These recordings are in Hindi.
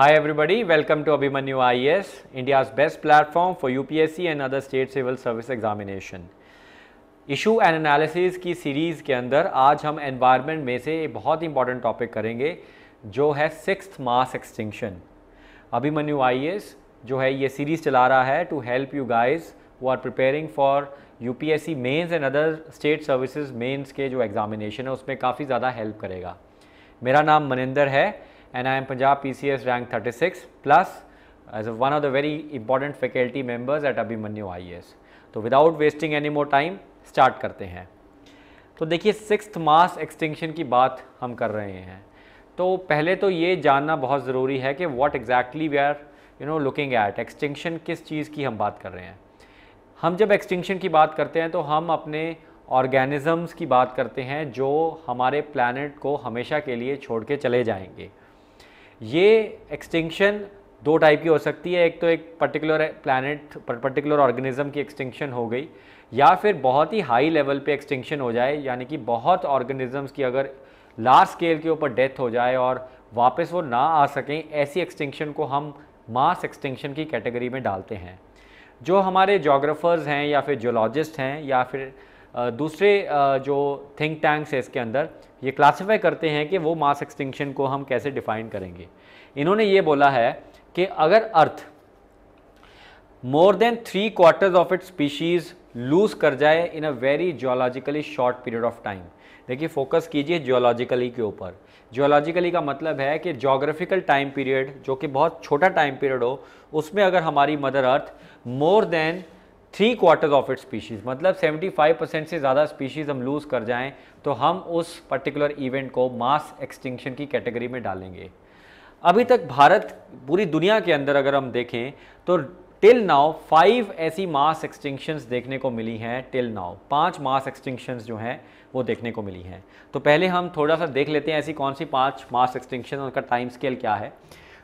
High everybody welcome to Hi I S India's best platform for U P S C and other state civil service examination issue and analysis की सीरीज़ के अंदर आज हम एनवायरमेंट में से एक बहुत इंपॉर्टेंट टॉपिक करेंगे जो है six mass extinction Abhimanyu S जो है ये सीरीज़ चला रहा है to help you guys who are preparing for U P S C mains and other state services mains के जो एग्ज़ामिनेशन है उसमें काफ़ी ज़्यादा हेल्प करेगा मेरा नाम मनिंदर है and I am Punjab PCS rank 36 plus as one of the very important faculty members at Abhimanyu IAS. तो without wasting any more time start करते हैं तो देखिए सिक्स मास एक्सटिंक्शन की बात हम कर रहे हैं तो पहले तो ये जानना बहुत ज़रूरी है कि what exactly we are you know looking at extinction किस चीज़ की हम बात कर रहे हैं हम जब एक्सटिंक्शन की बात करते हैं तो हम अपने ऑर्गेनिज़म्स की बात करते हैं जो हमारे प्लानट को हमेशा के लिए छोड़ के चले जाएंगे ये एक्सटिंक्शन दो टाइप की हो सकती है एक तो एक पर्टिकुलर प्लानट पर्टिकुलर ऑर्गेनिज्म की एक्सटिंक्शन हो गई या फिर बहुत ही हाई लेवल पे एक्सटिंक्शन हो जाए यानी कि बहुत ऑर्गेनिजम्स की अगर लार्ज स्केल के ऊपर डेथ हो जाए और वापस वो ना आ सकें ऐसी एक्सटिंक्शन को हम मास एक्सटिंक्शन की कैटेगरी में डालते हैं जो हमारे जोग्राफ़र्स हैं या फिर जोलॉजिस्ट हैं या फिर दूसरे जो थिंक टैंक्स है इसके अंदर ये क्लासीफाई करते हैं कि वो मास एक्सटिंक्शन को हम कैसे डिफाइन करेंगे इन्होंने ये बोला है कि अगर earth more than three quarters of it species lose कर जाए in a very geologically short period of time देखिए फोकस कीजिए जियोलॉजिकली के ऊपर जियोलॉजिकली का मतलब है कि जोग्राफिकल टाइम पीरियड जो कि बहुत छोटा टाइम पीरियड हो उसमें अगर हमारी mother earth more than three quarter of it species मतलब 75 परसेंट से ज़्यादा स्पीशीज़ हम लूज़ कर जाएं तो हम उस पर्टिकुलर इवेंट को मास एक्सटिंक्शन की कैटेगरी में डालेंगे अभी तक भारत पूरी दुनिया के अंदर अगर हम देखें तो टिल नाउ फाइव ऐसी मास एक्सटिंक्शंस देखने को मिली हैं टिल नाउ पांच मास एक्सटिंक्शंस जो हैं वो देखने को मिली हैं तो पहले हम थोड़ा सा देख लेते हैं ऐसी कौन सी पांच मास एक्सटिंक्शन उनका टाइम स्केल क्या है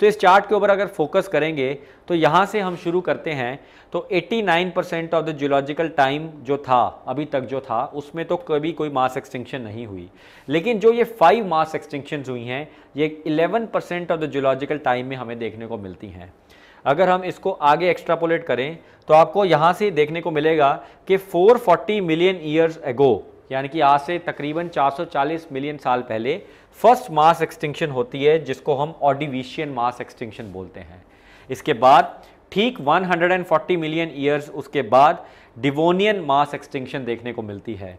तो इस चार्ट के ऊपर अगर फोकस करेंगे तो यहाँ से हम शुरू करते हैं तो 89 percent of the geological time जो था अभी तक जो था उसमें तो कभी कोई मास एक्सटिंक्शन नहीं हुई लेकिन जो ये फाइव मास एक्सटिंक्शन हुई हैं ये 11 percent of the geological time में हमें देखने को मिलती हैं अगर हम इसको आगे एक्स्ट्रापोलेट करें तो आपको यहाँ से देखने को मिलेगा कि 440 मिलियन ईयर्स एगो यानी कि आज से तकरीबन 440 मिलियन साल पहले फर्स्ट मास एक्सटिंक्शन होती है जिसको हम ऑडिविशियन मास एक्सटिंक्शन बोलते हैं इसके बाद ठीक 140 मिलियन ईयर्स उसके बाद डिवोनियन मास एक्सटिंक्शन देखने को मिलती है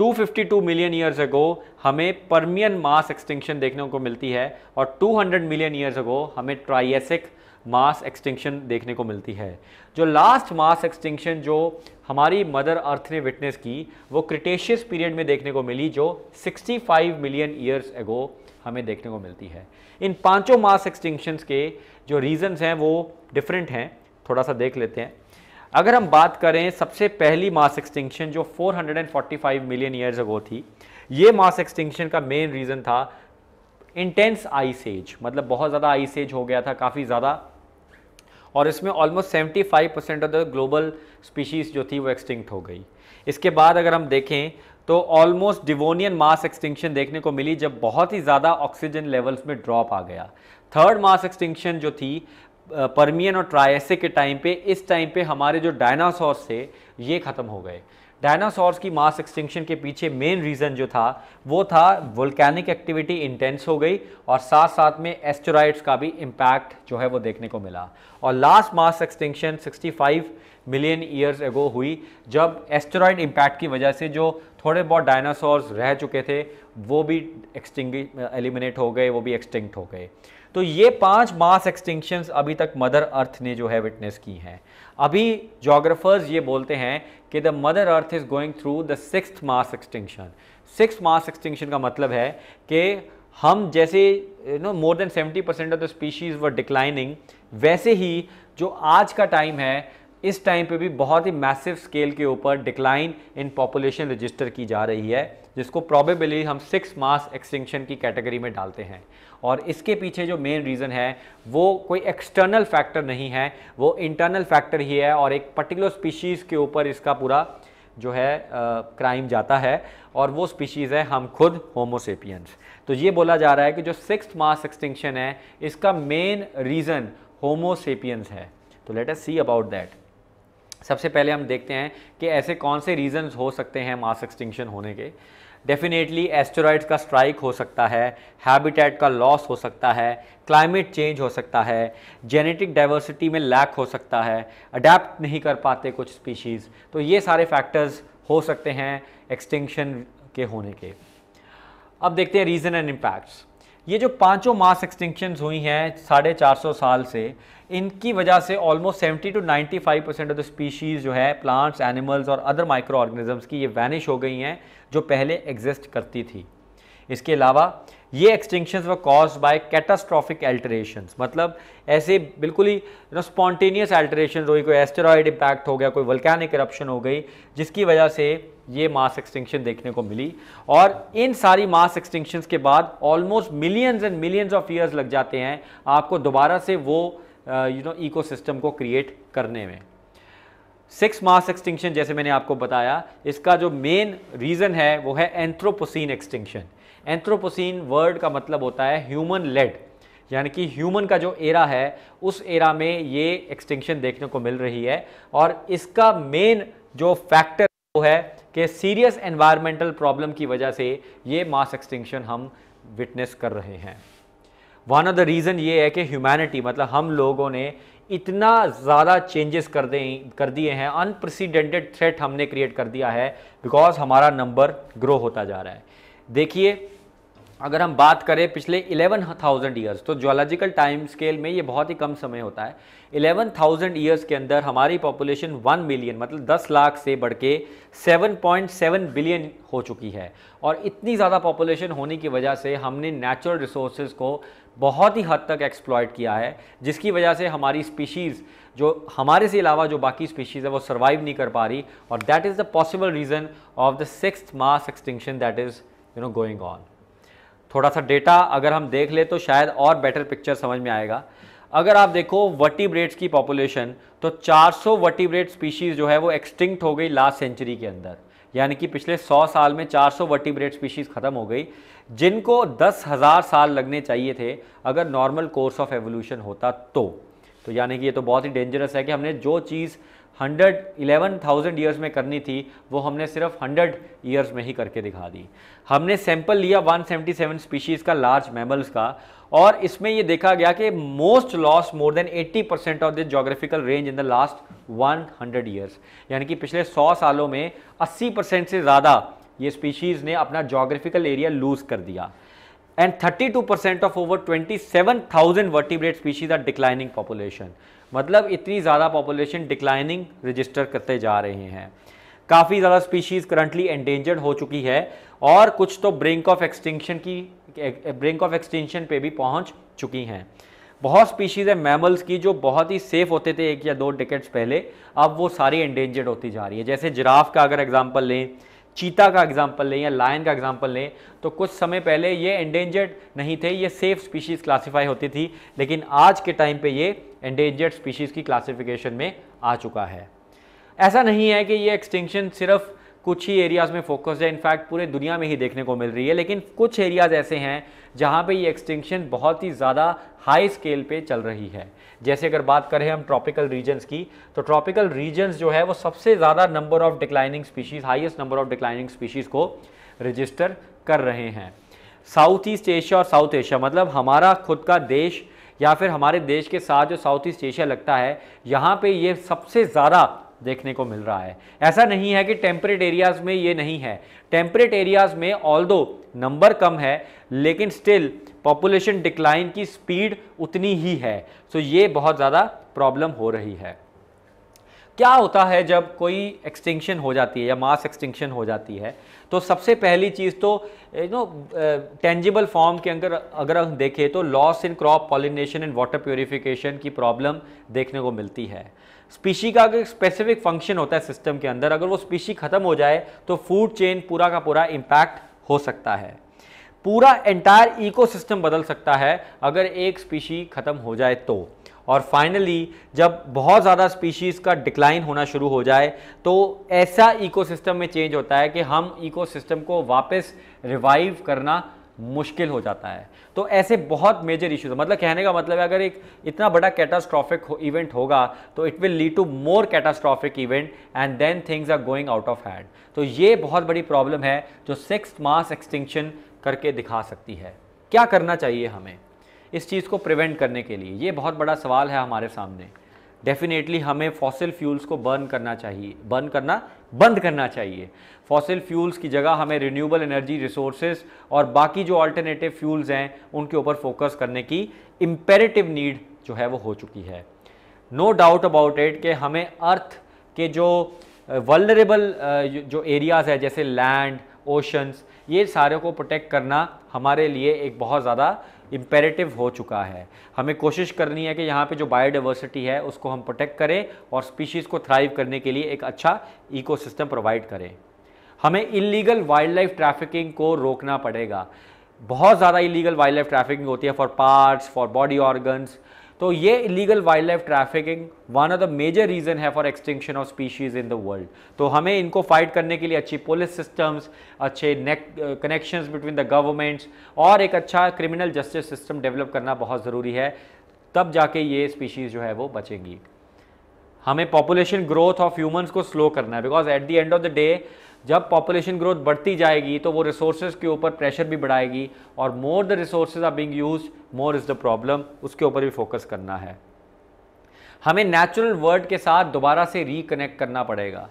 252 मिलियन ईयर्स अगो हमें परमियन मास एक्सटिंक्शन देखने को मिलती है और 200 मिलियन ईयर्स अगो हमें ट्राइसिक मास एक्सटिंक्शन देखने को मिलती है जो लास्ट मास एक्सटिंक्शन जो हमारी मदर अर्थ ने विटनेस की वो क्रिटेशियस पीरियड में देखने को मिली जो 65 मिलियन ईयर्स एगो हमें देखने को मिलती है इन पांचों मास एक्सटिंक्शंस के जो रीजंस हैं वो डिफरेंट हैं थोड़ा सा देख लेते हैं अगर हम बात करें सबसे पहली मास एक्सटिंक्शन जो 445 मिलियन ईयर्स अगो थी ये मास एक्सटिंक्शन का मेन रीज़न था इंटेंस आइस एज मतलब बहुत ज़्यादा आइस एज हो गया था काफ़ी ज़्यादा और इसमें almost 75 percent of the global species जो थी वो एक्सटिंक्ट हो गई इसके बाद अगर हम देखें तो ऑलमोस्ट डिवोनियन मास एक्सटिंक्शन देखने को मिली जब बहुत ही ज़्यादा ऑक्सीजन लेवल्स में ड्रॉप आ गया थर्ड मास एक्सटिंक्शन जो थी परमियन और ट्रायसे के टाइम पे इस टाइम पे हमारे जो डायनासोर्स थे ये ख़त्म हो गए डायनासोर्स की मास एक्सटिंक्शन के पीछे मेन रीज़न जो था वो था वोल्कैनिक एक्टिविटी इंटेंस हो गई और साथ साथ में एस्टोराइड्स का भी इम्पैक्ट जो है वो देखने को मिला और last mass extinction 65 million years ago हुई जब एस्टोराइड इम्पैक्ट की वजह से जो थोड़े बहुत डायनासोर्स रह चुके थे वो भी एक्सटिंग एलिमिनेट हो गए वो भी एक्सटिंक्ट हो गए तो ये पांच मास एक्सटिंक्शंस अभी तक मदर अर्थ ने जो है विटनेस की हैं अभी जोग्राफर्स ये बोलते हैं कि the mother earth is going through the six mass extinction six mass extinction का मतलब है कि हम जैसे you know more than seventy percent of the species were declining वैसे ही जो आज का टाइम है इस टाइम पे भी बहुत ही मैसिव स्केल के ऊपर डिक्लाइन इन पॉपुलेशन रजिस्टर की जा रही है जिसको प्रॉबेबली हम सिक्स मास एक्सटिंक्शन की कैटेगरी में डालते हैं और इसके पीछे जो मेन रीज़न है वो कोई एक्सटर्नल फैक्टर नहीं है वो इंटरनल फैक्टर ही है और एक पर्टिकुलर स्पीशीज़ के ऊपर इसका पूरा जो है क्राइम जाता है और वो स्पीशीज़ है हम खुद होमोसेपियंस तो ये बोला जा रहा है कि जो सिक्स मास एक्सटिंक्शन है इसका मेन रीज़न होमोसेपियंस है तो let us see about that सबसे पहले हम देखते हैं कि ऐसे कौन से रीजंस हो सकते हैं मास एक्सटिंक्शन होने के डेफिनेटली एस्टोराइड्स का स्ट्राइक हो सकता है हैबिटेट का लॉस हो सकता है क्लाइमेट चेंज हो सकता है जेनेटिक डाइवर्सिटी में लैक हो सकता है अडेप्ट नहीं कर पाते कुछ स्पीशीज़ तो ये सारे फैक्टर्स हो सकते हैं एक्सटिंक्शन के होने के अब देखते हैं रीज़न एंड इम्पैक्ट्स ये जो पांचों मास एक्सटिंक्शंस हुई हैं साढ़े चार सौ साल से इनकी वजह से almost seventy two five percent of the species जो है प्लांट्स एनिमल्स और अदर माइक्रो ऑर्गेनिजम्स की ये वैनिश हो गई हैं जो पहले एग्जिस्ट करती थी इसके अलावा ये एक्सटिंक्शन व कॉज बाय कैटास्ट्रॉफिक एल्ट्रेशन मतलब ऐसे बिल्कुल ही नो स्पॉन्टेनियस एल्ट्रेशन हुई कोई एस्टेरॉयड इम्पैक्ट हो गया कोई वल्कैनिक करप्शन हो गई जिसकी वजह से ये मास एक्सटिंक्शन देखने को मिली और इन सारी मास एक्सटिंक्शन के बाद almost millions and millions of years लग जाते हैं आपको दोबारा से वो यू नो इको को क्रिएट करने में सिक्स मास एक्सटिंक्शन जैसे मैंने आपको बताया इसका जो मेन रीज़न है वो है एंथ्रोपोसिन एक्सटिंक्शन एंथ्रोपोसिन वर्ड का मतलब होता है ह्यूमन लेड यानी कि ह्यूमन का जो एरा है उस एरा में ये एक्सटिंक्शन देखने को मिल रही है और इसका मेन जो फैक्टर वो है कि सीरियस एनवायरमेंटल प्रॉब्लम की वजह से ये मास एक्सटिंक्शन हम विटनेस कर रहे हैं वन ऑफ द रीज़न ये है कि ह्यूमैनिटी मतलब हम लोगों ने इतना ज़्यादा चेंजेस कर दें कर दिए हैं अनप्रेसिडेंटेड थ्रेट हमने क्रिएट कर दिया है बिकॉज हमारा नंबर ग्रो होता जा रहा है देखिए अगर हम बात करें पिछले 11,000 ईयर्स तो जोलॉजिकल टाइम स्केल में ये बहुत ही कम समय होता है 11,000 ईयर्स के अंदर हमारी पॉपुलेशन 1 मिलियन मतलब 10 लाख से बढ़ के सेवन बिलियन हो चुकी है और इतनी ज़्यादा पॉपुलेशन होने की वजह से हमने नेचुरल रिसोर्सेज को बहुत ही हद तक एक्सप्लॉयट किया है जिसकी वजह से हमारी स्पीशीज़ जो हमारे से अलावा जो बाकी स्पीशीज़ है वो सर्वाइव नहीं कर पा रही और that is the possible reason of the six mass extinction that is you know going on थोड़ा सा डेटा अगर हम देख ले तो शायद और बेटर पिक्चर समझ में आएगा अगर आप देखो वर्टिब्रेट्स की पॉपुलेशन तो 400 वर्टिब्रेट स्पीशीज़ जो है वो एक्सटिंक्ट हो गई लास्ट सेंचुरी के अंदर यानी कि पिछले 100 साल में 400 वर्टिब्रेट स्पीशीज़ ख़त्म हो गई जिनको दस हज़ार साल लगने चाहिए थे अगर नॉर्मल कोर्स ऑफ एवोल्यूशन होता तो तो यानी कि ये तो बहुत ही डेंजरस है कि हमने जो चीज़ हंड्रेड इलेवन थाउजेंड ईयर्स में करनी थी वो हमने सिर्फ हंड्रेड ईयर्स में ही करके दिखा दी हमने सैंपल लिया 177 स्पीशीज़ का लार्ज मैमल्स का और इसमें ये देखा गया कि मोस्ट लॉस मोर देन 80 परसेंट of the geographical range in the last 100 years यानी कि पिछले 100 सालों में 80 परसेंट से ज़्यादा ये स्पीशीज़ ने अपना जोग्राफिकल एरिया लूज़ कर दिया and and 32% of over 27,000 vertebrate species are declining population मतलब इतनी ज़्यादा पॉपुलेशन डिक्लाइनिंग रजिस्टर करते जा रहे हैं काफ़ी ज़्यादा स्पीशीज़ करंटली एंडेंजर्ड हो चुकी है और कुछ तो ब्रिंक ऑफ एक्सटिंक्शन की ब्रिंक ऑफ एक्सटेंशन पे भी पहुंच चुकी हैं बहुत स्पीशीज़ है मैमल्स की जो बहुत ही सेफ होते थे एक या दो टिकट्स पहले अब वो सारी एंडेंजर्ड होती जा रही है जैसे जिराफ का अगर एग्जाम्पल लें चीता का एग्जाम्पल लें या लायन का एग्जाम्पल लें तो कुछ समय पहले ये एंडेंजर्ड नहीं थे ये सेफ स्पीशीज़ क्लासीफाई होती थी लेकिन आज के टाइम पे ये एंडेंजर्ड स्पीशीज़ की क्लासिफिकेशन में आ चुका है ऐसा नहीं है कि ये एक्सटिंक्शन सिर्फ कुछ ही एरियाज़ में फोकस्ड है इनफैक्ट पूरे दुनिया में ही देखने को मिल रही है लेकिन कुछ एरियाज़ ऐसे हैं जहाँ पे ये एक्सटिंक्शन बहुत ही ज़्यादा हाई स्केल पे चल रही है जैसे अगर बात करें हम ट्रॉपिकल रीजन्स की तो ट्रॉपिकल रीजन्स जो है वो सबसे ज़्यादा number of declining species highest number of declining species को रजिस्टर कर रहे हैं साउथ ईस्ट एशिया और साउथ एशिया मतलब हमारा खुद का देश या फिर हमारे देश के साथ जो साउथ ईस्ट एशिया लगता है यहाँ पे ये सबसे ज़्यादा देखने को मिल रहा है ऐसा नहीं है कि टेम्परेट एरियाज़ में ये नहीं है टेम्परेट एरियाज़ में ऑल नंबर कम है लेकिन स्टिल पॉपुलेशन डिक्लाइन की स्पीड उतनी ही है सो ये बहुत ज़्यादा प्रॉब्लम हो रही है क्या होता है जब कोई एक्सटिंक्शन हो जाती है या मास एक्सटिंक्शन हो जाती है तो सबसे पहली चीज़ तो यू नो टेंजिबल फॉर्म के अंदर अगर हम देखें तो loss in crop pollination and water purification की प्रॉब्लम देखने को मिलती है स्पीशी का अगर स्पेसिफिक फंक्शन होता है सिस्टम के अंदर अगर वो स्पीशी ख़त्म हो जाए तो फूड चेन पूरा का पूरा इम्पैक्ट हो सकता है पूरा एंटायर इकोसिस्टम बदल सकता है अगर एक स्पीशी ख़त्म हो जाए तो और फाइनली जब बहुत ज़्यादा स्पीशीज़ का डिक्लाइन होना शुरू हो जाए तो ऐसा इकोसिस्टम में चेंज होता है कि हम इकोसिस्टम को वापस रिवाइव करना मुश्किल हो जाता है तो ऐसे बहुत मेजर इश्यूज मतलब कहने का मतलब है अगर एक इतना बड़ा कैटास्ट्रॉफिक इवेंट होगा तो it will lead to more catastrophic event and then things are going out of hand तो ये बहुत बड़ी प्रॉब्लम है जो सिक्स मास एक्सटिंक्शन करके दिखा सकती है क्या करना चाहिए हमें इस चीज़ को प्रिवेंट करने के लिए ये बहुत बड़ा सवाल है हमारे सामने डेफिनेटली हमें फॉसिल फ्यूल्स को बर्न करना चाहिए बर्न करना बंद करना चाहिए फॉसिल फ्यूल्स की जगह हमें रिन्यूएबल एनर्जी रिसोर्सेज और बाकी जो अल्टरनेटिव फ्यूल्स हैं उनके ऊपर फोकस करने की इम्पेरेटिव नीड जो है वो हो चुकी है नो डाउट अबाउट इट कि हमें अर्थ के जो वलरेबल जो एरियाज़ है जैसे लैंड ओशंस ये सारे को प्रोटेक्ट करना हमारे लिए एक बहुत ज़्यादा इम्पेरेटिव हो चुका है हमें कोशिश करनी है कि यहाँ पे जो बायोडाइवर्सिटी है उसको हम प्रोटेक्ट करें और स्पीशीज़ को थ्राइव करने के लिए एक अच्छा इकोसिस्टम प्रोवाइड करें हमें इलीगल वाइल्ड लाइफ ट्रैफिकिंग को रोकना पड़ेगा बहुत ज़्यादा इलीगल वाइल्ड लाइफ ट्रैफिकिंग होती है for parts for body organs तो ये illegal wildlife trafficking one of the major reason है for extinction of species in the world तो हमें इनको फाइट करने के लिए अच्छी पुलिस सिस्टम्स अच्छे कनेक्शन बिटवीन द गवर्नमेंट्स और एक अच्छा क्रिमिनल जस्टिस सिस्टम डेवलप करना बहुत ज़रूरी है तब जाके ये स्पीशीज़ जो है वो बचेंगी हमें पॉपुलेशन ग्रोथ ऑफ ह्यूमंस को स्लो करना है because at the end of the day जब पॉपुलेशन ग्रोथ बढ़ती जाएगी तो वो रिसोर्सेज के ऊपर प्रेशर भी बढ़ाएगी और more the resources are being use more is the problem उसके ऊपर भी फोकस करना है हमें नेचुरल वर्ल्ड के साथ दोबारा से रिकनेक्ट करना पड़ेगा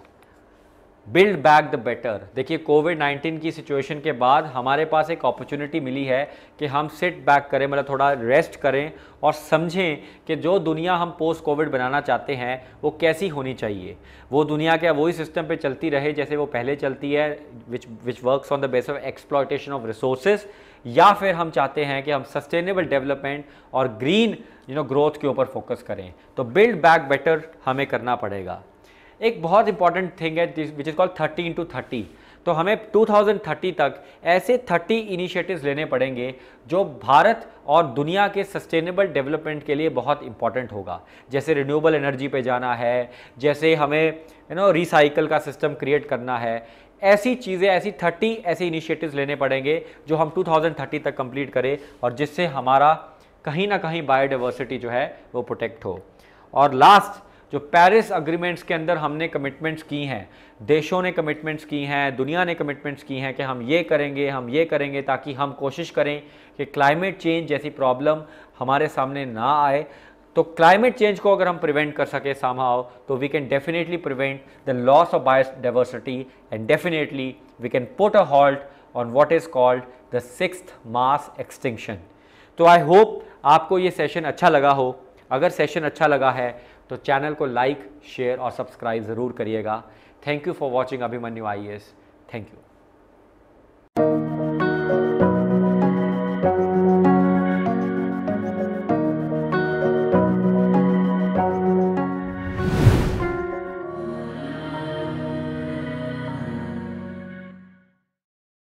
बिल्ड बैक द बेटर देखिए कोविड 19 की सिचुएशन के बाद हमारे पास एक अपॉर्चुनिटी मिली है कि हम सिट बैक करें मतलब थोड़ा रेस्ट करें और समझें कि जो दुनिया हम पोस्ट कोविड बनाना चाहते हैं वो कैसी होनी चाहिए वो दुनिया क्या वही सिस्टम पे चलती रहे जैसे वो पहले चलती है which which work on the base of exploitation of resources या फिर हम चाहते हैं कि हम सस्टेनेबल डेवलपमेंट और ग्रीन यू नो ग्रोथ के ऊपर फोकस करें तो बिल्ड बैक बेटर हमें करना पड़ेगा एक बहुत इंपॉर्टेंट थिंग है which is called thirty into thirty तो हमें 2030 तक ऐसे 30 इनिशिएटिव्स लेने पड़ेंगे जो भारत और दुनिया के सस्टेनेबल डेवलपमेंट के लिए बहुत इंपॉर्टेंट होगा जैसे रिन्यूएबल एनर्जी पे जाना है जैसे हमें यू नो रिसाइकल का सिस्टम क्रिएट करना है ऐसी चीज़ें ऐसी 30 ऐसे इनिशिएटिव्स लेने पड़ेंगे जो हम 2030 तक कंप्लीट करें और जिससे हमारा कहीं ना कहीं बायोडाइवर्सिटी जो है वो प्रोटेक्ट हो और लास्ट जो पेरिस अग्रीमेंट्स के अंदर हमने कमिटमेंट्स की हैं देशों ने कमिटमेंट्स की हैं दुनिया ने कमिटमेंट्स की हैं कि हम ये करेंगे हम ये करेंगे ताकि हम कोशिश करें कि क्लाइमेट चेंज जैसी प्रॉब्लम हमारे सामने ना आए तो क्लाइमेट चेंज को अगर हम प्रिवेंट कर सके सामहाओ तो we can definitely prevent the loss of biodiversity and definitely we can put a halt on what is called the six mass extinction तो आई होप आपको ये सेशन अच्छा लगा हो अगर सेशन अच्छा लगा है तो चैनल को लाइक शेयर और सब्सक्राइब ज़रूर करिएगा thank you for watching Abhimanyu I thank you